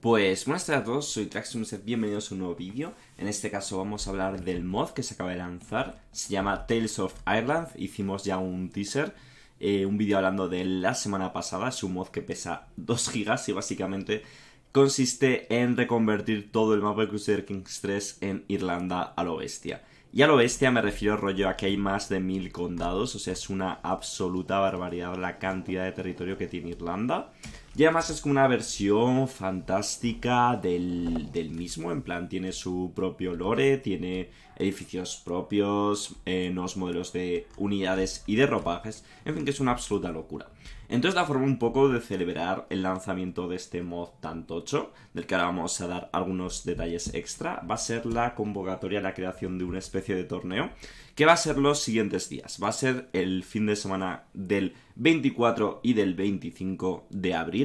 Pues buenas tardes a todos, soy Traxxumset, bienvenidos a un nuevo vídeo. En este caso vamos a hablar del mod que se acaba de lanzar, se llama Tales of Ireland, hicimos ya un teaser, eh, un vídeo hablando de la semana pasada, es un mod que pesa 2 gigas y básicamente consiste en reconvertir todo el mapa de Crusader Kings 3 en Irlanda a lo bestia. Y a lo bestia me refiero rollo a que hay más de mil condados, o sea, es una absoluta barbaridad la cantidad de territorio que tiene Irlanda. Y además es como una versión fantástica del, mismo, en plan tiene su propio lore, tiene edificios propios, eh, nuevos modelos de unidades y de ropajes, en fin que es una absoluta locura. Entonces la forma un poco de celebrar el lanzamiento de este mod tan tocho, del que ahora vamos a dar algunos detalles extra, va a ser la convocatoria a la creación de una especie de torneo, que va a ser los siguientes días, va a ser el fin de semana del 24 y del 25 de abril,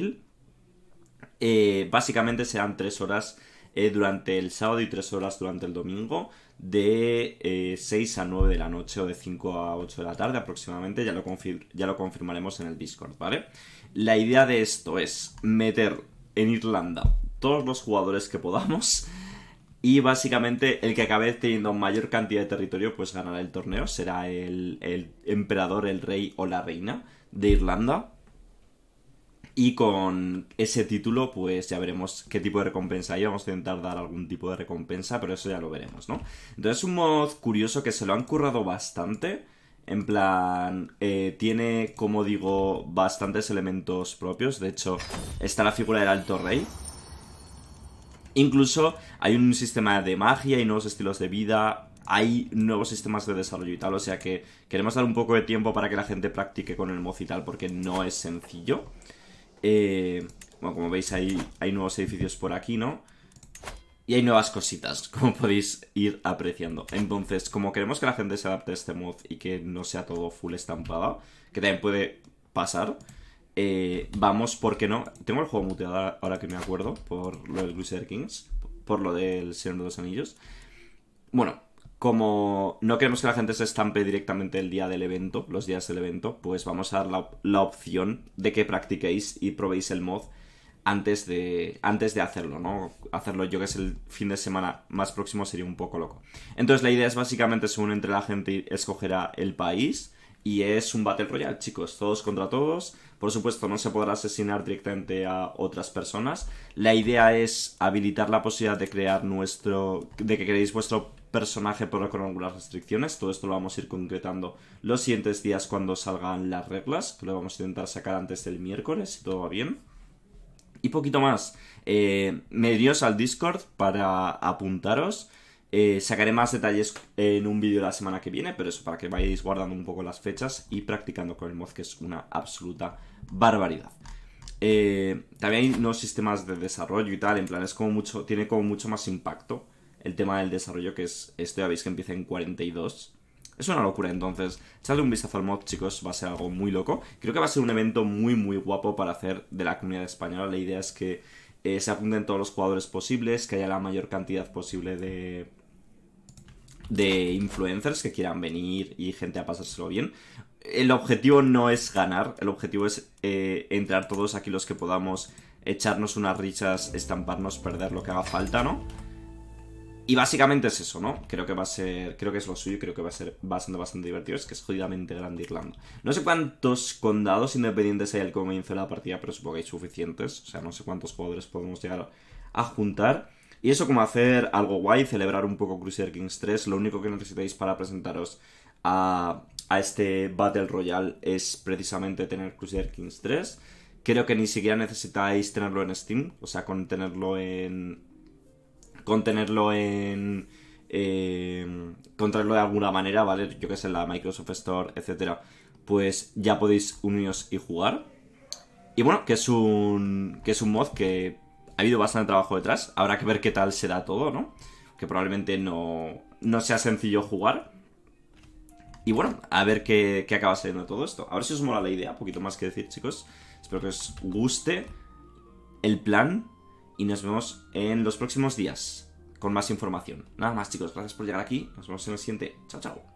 eh, básicamente serán tres horas eh, durante el sábado y tres horas durante el domingo, de 6 eh, a 9 de la noche o de 5 a 8 de la tarde aproximadamente, ya lo, ya lo confirmaremos en el Discord, ¿vale? La idea de esto es meter en Irlanda todos los jugadores que podamos. Y básicamente el que acabe teniendo mayor cantidad de territorio pues ganará el torneo, será el, el emperador, el rey o la reina de Irlanda. Y con ese título, pues ya veremos qué tipo de recompensa hay. Vamos a intentar dar algún tipo de recompensa, pero eso ya lo veremos, ¿no? Entonces, un mod curioso que se lo han currado bastante. En plan, eh, tiene, como digo, bastantes elementos propios. De hecho, está la figura del alto rey. Incluso hay un sistema de magia y nuevos estilos de vida. Hay nuevos sistemas de desarrollo y tal. O sea que queremos dar un poco de tiempo para que la gente practique con el mod y tal, porque no es sencillo. Eh, bueno, como veis hay, hay nuevos edificios por aquí, ¿no? Y hay nuevas cositas, como podéis ir apreciando. Entonces, como queremos que la gente se adapte a este mod y que no sea todo full estampada, que también puede pasar, eh, vamos, ¿por qué no? Tengo el juego muteado ahora que me acuerdo, por lo del Crusader Kings, por lo del Señor de los Anillos. Bueno, como no queremos que la gente se estampe directamente el día del evento, los días del evento, pues vamos a dar la, opción de que practiquéis y probéis el mod antes de, antes de hacerlo, ¿no? Hacerlo yo que es el fin de semana más próximo sería un poco loco. Entonces la idea es básicamente según entre la gente escogerá el país y es un Battle Royale, chicos, todos contra todos. Por supuesto, no se podrá asesinar directamente a otras personas. La idea es habilitar la posibilidad de crear nuestro. de que creéis vuestro personaje por con algunas restricciones. Todo esto lo vamos a ir concretando los siguientes días cuando salgan las reglas, lo vamos a intentar sacar antes del miércoles, si todo va bien. Y poquito más. Eh, al Discord para apuntaros. Eh, sacaré más detalles en un vídeo la semana que viene, pero eso para que vayáis guardando un poco las fechas y practicando con el mod, que es una absoluta barbaridad. Eh, también hay nuevos sistemas de desarrollo y tal, en plan, es como mucho, tiene como mucho más impacto el tema del desarrollo, que es este, ya veis que empieza en 42. Es una locura, entonces, echadle un vistazo al mod, chicos, va a ser algo muy loco. Creo que va a ser un evento muy, muy guapo para hacer de la comunidad española. La idea es que eh, se apunten todos los jugadores posibles, que haya la mayor cantidad posible de, de influencers que quieran venir y gente a pasárselo bien. El objetivo no es ganar, el objetivo es eh, entrar todos aquí los que podamos, echarnos unas risas, estamparnos, perder lo que haga falta, ¿no? Y básicamente es eso, ¿no? Creo que va a ser. Creo que es lo suyo, creo que va a ser bastante, bastante divertido. Es que es jodidamente grande Irlanda. No sé cuántos condados independientes hay al comienzo de la partida, pero supongo que hay suficientes. O sea, no sé cuántos poderes podemos llegar a juntar. Y eso como hacer algo guay, celebrar un poco Crusader Kings 3. Lo único que necesitáis para presentaros a, a este Battle Royale es precisamente tener Crusader Kings 3. Creo que ni siquiera necesitáis tenerlo en Steam, o sea, con tenerlo en, contenerlo en... Eh, de alguna manera, ¿vale? Yo que sé, la Microsoft Store, etcétera, pues ya podéis uniros y jugar. Y bueno, que es un. que es un mod que ha habido bastante trabajo detrás. Habrá que ver qué tal se da todo, ¿no? Que probablemente no. no sea sencillo jugar. Y bueno, a ver qué, qué acaba saliendo todo esto. A ver si os mola la idea, poquito más que decir, chicos. Espero que os guste el plan y nos vemos en los próximos días con más información. Nada más chicos, gracias por llegar aquí, nos vemos en el siguiente, chao chao.